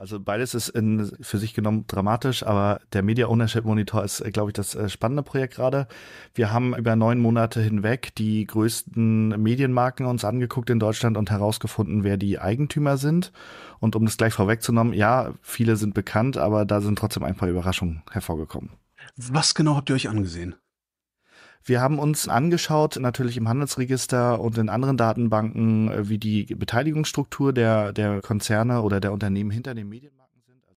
also beides ist in, für sich genommen dramatisch, aber der Media Ownership Monitor ist, äh, glaube ich, das äh, spannende Projekt gerade. Wir haben über neun Monate hinweg die größten Medienmarken uns angeguckt in Deutschland und herausgefunden, wer die Eigentümer sind. Und um das gleich vorwegzunehmen, ja, viele sind bekannt, aber da sind trotzdem ein paar Überraschungen hervorgekommen. Was genau habt ihr euch angesehen? Wir haben uns angeschaut, natürlich im Handelsregister und in anderen Datenbanken, äh, wie die Beteiligungsstruktur der, der Konzerne oder der Unternehmen hinter den Medien.